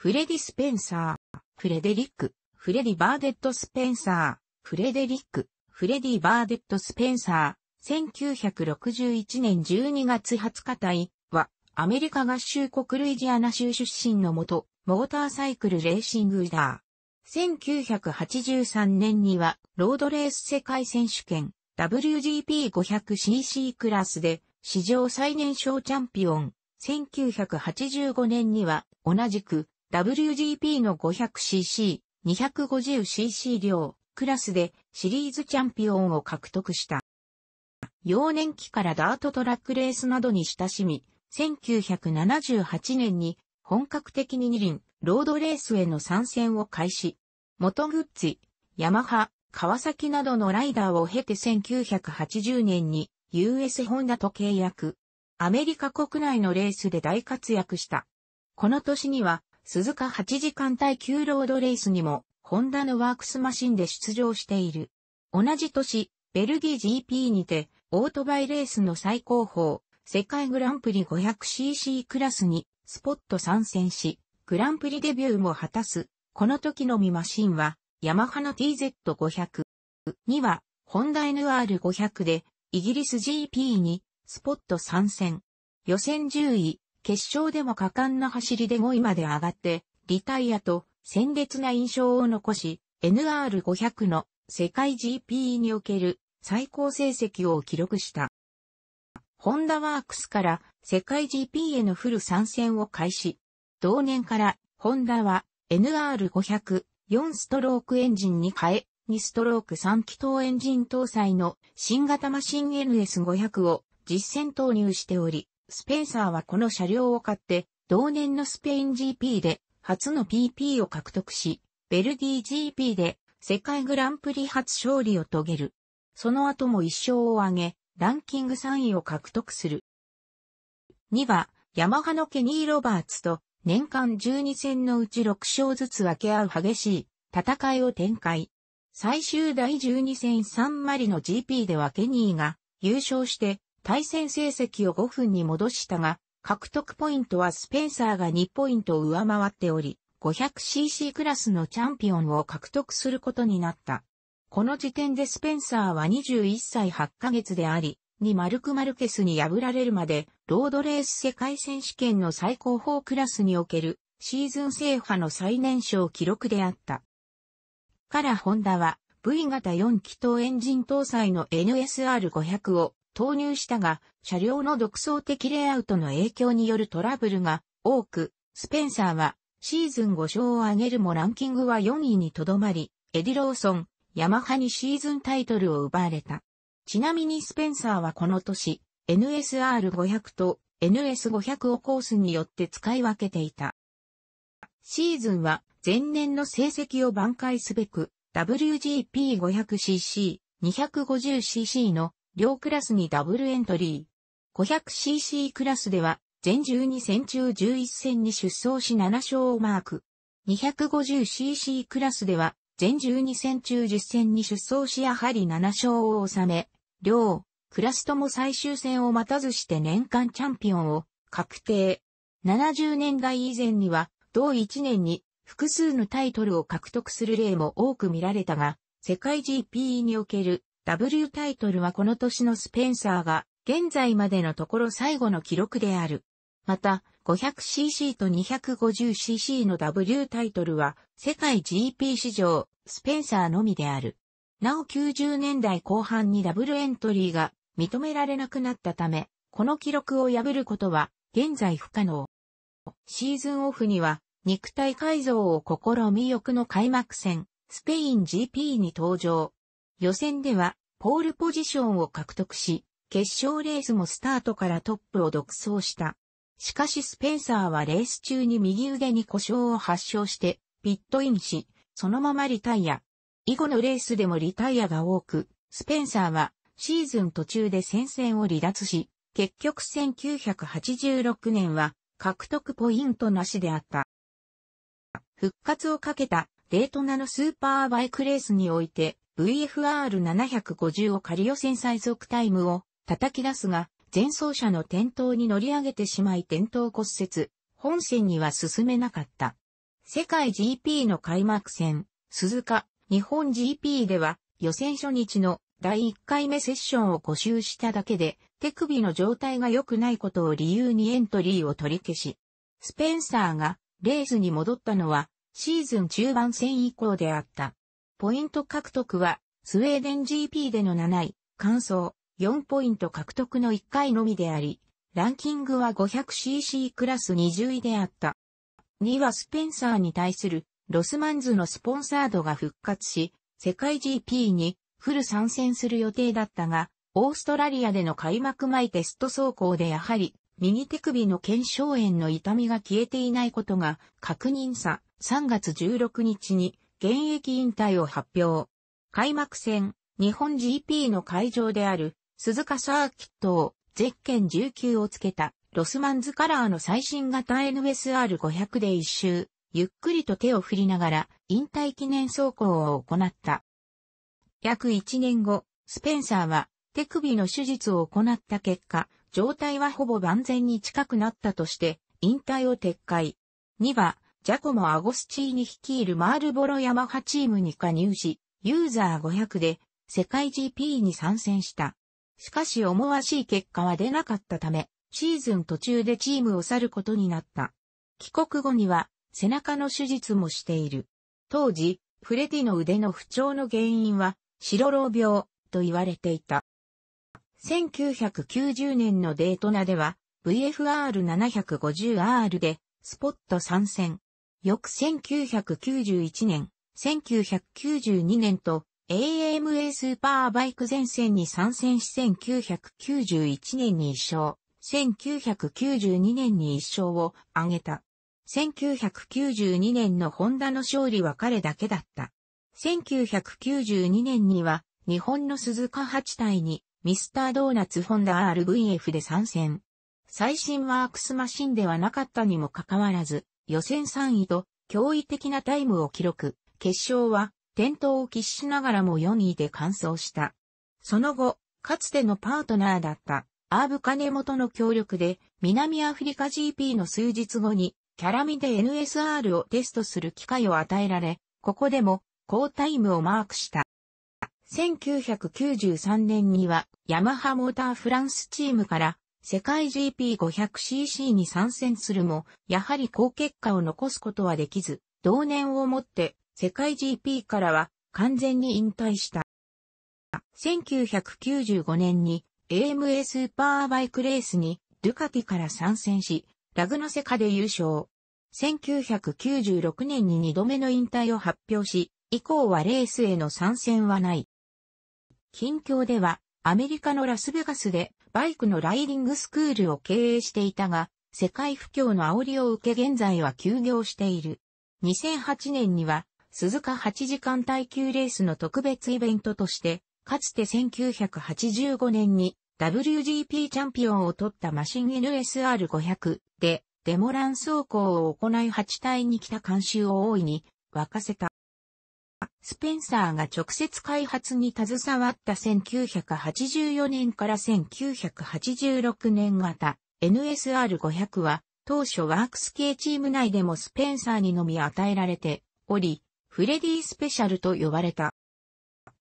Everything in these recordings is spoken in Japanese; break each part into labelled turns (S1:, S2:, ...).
S1: フレディ・スペンサー、フレデリック、フレディ・バーデット・スペンサー、フレデリック、フレディ・バーデット・スペンサー、1961年12月20日隊は、アメリカ合衆国ルイジアナ州出身のもと、モーターサイクルレーシングウーダー。1983年には、ロードレース世界選手権、WGP500cc クラスで、史上最年少チャンピオン。1985年には、同じく、WGP の 500cc、250cc 量、クラスでシリーズチャンピオンを獲得した。幼年期からダートトラックレースなどに親しみ、1978年に本格的に二輪、ロードレースへの参戦を開始。元グッチ、ヤマハ、川崎などのライダーを経て1980年に US ホンダと契約。アメリカ国内のレースで大活躍した。この年には鈴鹿8時間耐久ロードレースにも、ホンダのワークスマシンで出場している。同じ年、ベルギー GP にて、オートバイレースの最高峰、世界グランプリ 500cc クラスに、スポット参戦し、グランプリデビューも果たす。この時のみマシンは、ヤマハの TZ500。には、ホンダ NR500 で、イギリス GP に、スポット参戦。予選10位、決勝でも果敢な走りで5位まで上がって、リタイアと鮮烈な印象を残し、NR500 の世界 GP における最高成績を記録した。ホンダワークスから世界 GP へのフル参戦を開始。同年からホンダは NR500 4ストロークエンジンに変え、2ストローク3気筒エンジン搭載の新型マシン NS500 を実戦投入しており、スペンサーはこの車両を買って、同年のスペイン GP で初の PP を獲得し、ベルギー GP で世界グランプリ初勝利を遂げる。その後も一勝を挙げ、ランキング3位を獲得する。2は、ヤマハのケニー・ロバーツと年間12戦のうち6勝ずつ分け合う激しい戦いを展開。最終第12戦サンマリの GP ではケニーが優勝して対戦成績を5分に戻したが、獲得ポイントはスペンサーが2ポイントを上回っており、500cc クラスのチャンピオンを獲得することになった。この時点でスペンサーは21歳8ヶ月であり、にマルク・マルケスに破られるまで、ロードレース世界選手権の最高峰クラスにおけるシーズン制覇の最年少記録であった。からホンダは V 型4気筒エンジン搭載の NSR500 を投入したが、車両の独創的レイアウトの影響によるトラブルが多く、スペンサーはシーズン5勝を挙げるもランキングは4位にとどまり、エディ・ローソン、ヤマハにシーズンタイトルを奪われた。ちなみにスペンサーはこの年、NSR500 と NS500 をコースによって使い分けていた。シーズンは前年の成績を挽回すべく WGP500cc、250cc の両クラスにダブルエントリー。500cc クラスでは、全12戦中11戦に出走し7勝をマーク。250cc クラスでは、全12戦中10戦に出走しやはり7勝を収め、両、クラスとも最終戦を待たずして年間チャンピオンを確定。70年代以前には、同1年に複数のタイトルを獲得する例も多く見られたが、世界 GP における W タイトルはこの年のスペンサーが現在までのところ最後の記録である。また、500cc と 250cc の W タイトルは世界 GP 史上スペンサーのみである。なお90年代後半にダブルエントリーが認められなくなったため、この記録を破ることは現在不可能。シーズンオフには肉体改造を試み翌の開幕戦、スペイン GP に登場。予選では、ポールポジションを獲得し、決勝レースもスタートからトップを独走した。しかしスペンサーはレース中に右腕に故障を発症して、ピットインし、そのままリタイア。以後のレースでもリタイアが多く、スペンサーはシーズン途中で戦線を離脱し、結局1986年は獲得ポイントなしであった。復活をかけたデートナのスーパーバイクレースにおいて、VFR750 を仮予選最速タイムを叩き出すが、前走車の転倒に乗り上げてしまい転倒骨折、本戦には進めなかった。世界 GP の開幕戦、鈴鹿、日本 GP では予選初日の第1回目セッションを5周しただけで、手首の状態が良くないことを理由にエントリーを取り消し、スペンサーがレースに戻ったのはシーズン中盤戦以降であった。ポイント獲得は、スウェーデン GP での7位、完走、4ポイント獲得の1回のみであり、ランキングは 500cc クラス20位であった。2はスペンサーに対するロスマンズのスポンサードが復活し、世界 GP にフル参戦する予定だったが、オーストラリアでの開幕前テスト走行でやはり右手首の腱鞘炎の痛みが消えていないことが確認さ、3月16日に現役引退を発表。開幕戦、日本 GP の会場である、鈴鹿サーキットを、ゼッケン19をつけた、ロスマンズカラーの最新型 NSR500 で一周、ゆっくりと手を振りながら、引退記念走行を行った。約1年後、スペンサーは、手首の手術を行った結果、状態はほぼ万全に近くなったとして、引退を撤回。2は、ジャコモ・アゴスチーニ率いるマールボロヤマハチームに加入し、ユーザー500で世界 GP に参戦した。しかし思わしい結果は出なかったため、シーズン途中でチームを去ることになった。帰国後には背中の手術もしている。当時、フレティの腕の不調の原因は、白老病と言われていた。1990年のデートナでは、VFR750R でスポット参戦。翌1991年、1992年と AMA スーパーバイク前線に参戦し1991年に一勝、1992年に一勝を挙げた。1992年のホンダの勝利は彼だけだった。1992年には日本の鈴鹿8体にミスタードーナツホンダ RVF で参戦。最新ワークスマシンではなかったにもかかわらず、予選3位と驚異的なタイムを記録。決勝は転倒を喫しながらも4位で完走した。その後、かつてのパートナーだったアーブカネモとの協力で南アフリカ GP の数日後にキャラミで NSR をテストする機会を与えられ、ここでも高タイムをマークした。1993年にはヤマハモーターフランスチームから世界 GP500cc に参戦するも、やはり好結果を残すことはできず、同年をもって世界 GP からは完全に引退した。1995年に AMA スーパーバイクレースにドゥカティから参戦し、ラグナセカで優勝。1996年に2度目の引退を発表し、以降はレースへの参戦はない。近況では、アメリカのラスベガスでバイクのライディングスクールを経営していたが、世界不況の煽りを受け現在は休業している。2008年には、鈴鹿8時間耐久レースの特別イベントとして、かつて1985年に WGP チャンピオンを取ったマシン NSR500 でデモラン走行を行い8体に来た監修を大いに沸かせた。スペンサーが直接開発に携わった1984年から1986年型 NSR500 は当初ワークス系チーム内でもスペンサーにのみ与えられており、フレディスペシャルと呼ばれた。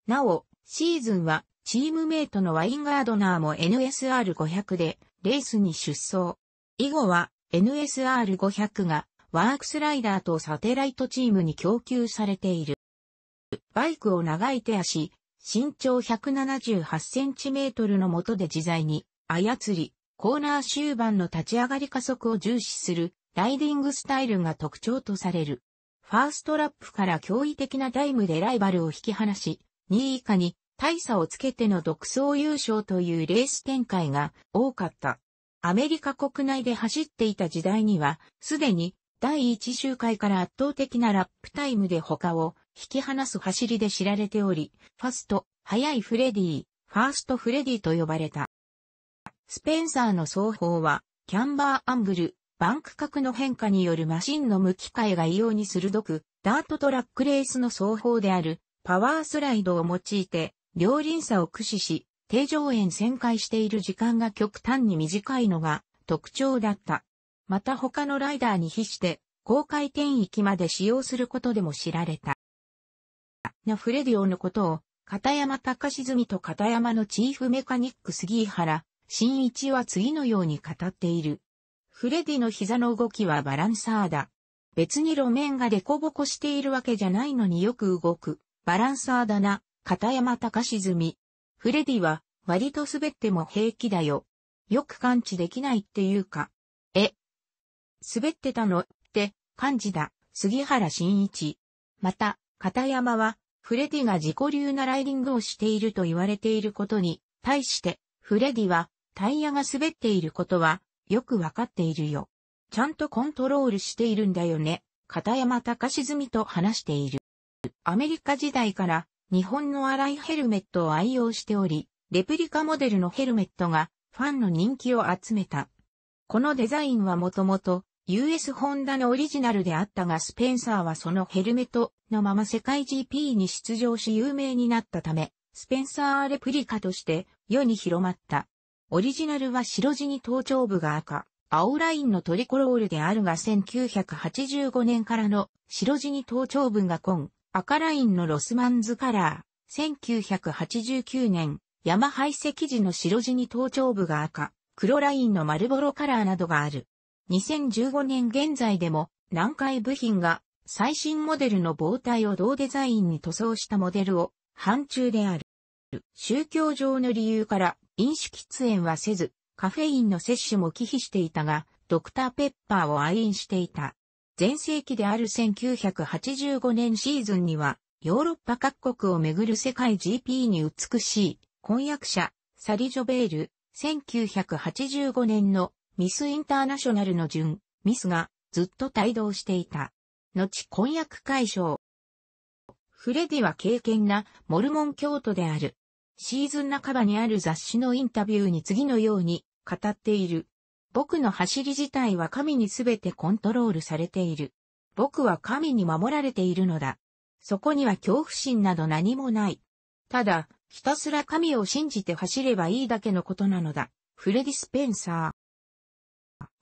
S1: なお、シーズンはチームメイトのワインガードナーも NSR500 でレースに出走。以後は NSR500 がワークスライダーとサテライトチームに供給されている。バイクを長い手足、身長178センチメートルの下で自在に操り、コーナー終盤の立ち上がり加速を重視するライディングスタイルが特徴とされる。ファーストラップから驚異的なタイムでライバルを引き離し、2位以下に大差をつけての独走優勝というレース展開が多かった。アメリカ国内で走っていた時代には、すでに第1周回から圧倒的なラップタイムで他を引き離す走りで知られており、ファスト、速いフレディ、ファーストフレディと呼ばれた。スペンサーの奏法は、キャンバーアングル、バンク角の変化によるマシンの向き替えが異様に鋭く、ダートトラックレースの奏法である、パワースライドを用いて、両輪差を駆使し、低上円旋回している時間が極端に短いのが特徴だった。また他のライダーに比して、高回転域まで使用することでも知られた。のフレディオのことを、片山隆泉と片山のチーフメカニック杉原、新一は次のように語っている。フレディの膝の動きはバランサーだ。別に路面がデコボコしているわけじゃないのによく動く。バランサーだな、片山隆泉。フレディは、割と滑っても平気だよ。よく感知できないっていうか。え。滑ってたのって感じだ。杉原新一。また、片山はフレディが自己流なライディングをしていると言われていることに、対して、フレディは、タイヤが滑っていることは、よくわかっているよ。ちゃんとコントロールしているんだよね。片山隆澄と話している。アメリカ時代から、日本の荒いヘルメットを愛用しており、レプリカモデルのヘルメットが、ファンの人気を集めた。このデザインはもともと、US ホンダのオリジナルであったがスペンサーはそのヘルメットのまま世界 GP に出場し有名になったため、スペンサーレプリカとして世に広まった。オリジナルは白地に頭頂部が赤、青ラインのトリコロールであるが1985年からの白地に頭頂部が紺、赤ラインのロスマンズカラー。1989年、山廃石時の白地に頭頂部が赤、黒ラインのマルボロカラーなどがある。2015年現在でも南海部品が最新モデルの膨体を同デザインに塗装したモデルを範中である。宗教上の理由から飲酒喫煙はせず、カフェインの摂取も忌避していたが、ドクターペッパーを愛飲していた。前世紀である1985年シーズンには、ヨーロッパ各国をめぐる世界 GP に美しい婚約者、サリ・ジョベール、1985年のミスインターナショナルの順、ミスがずっと帯同していた。後婚約解消。フレディは敬虔なモルモン教徒である。シーズン半ばにある雑誌のインタビューに次のように語っている。僕の走り自体は神にすべてコントロールされている。僕は神に守られているのだ。そこには恐怖心など何もない。ただ、ひたすら神を信じて走ればいいだけのことなのだ。フレディ・スペンサー。